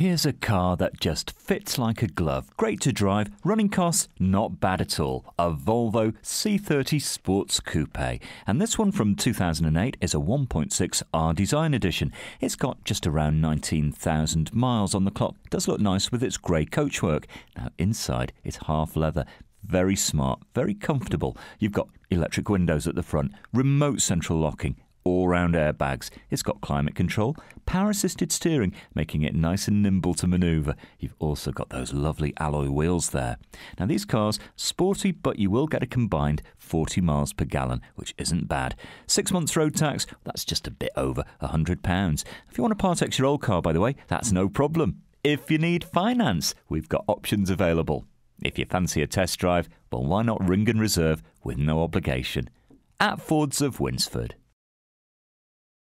Here's a car that just fits like a glove. Great to drive, running costs not bad at all. A Volvo C30 Sports Coupe. And this one from 2008 is a 1.6R design edition. It's got just around 19,000 miles on the clock. Does look nice with its grey coachwork. Now inside it's half leather, very smart, very comfortable. You've got electric windows at the front, remote central locking, all round airbags. It's got climate control, power assisted steering, making it nice and nimble to manoeuvre. You've also got those lovely alloy wheels there. Now, these cars, sporty, but you will get a combined 40 miles per gallon, which isn't bad. Six months road tax, that's just a bit over £100. If you want to part exchange your old car, by the way, that's no problem. If you need finance, we've got options available. If you fancy a test drive, well, why not ring and reserve with no obligation? At Fords of Winsford.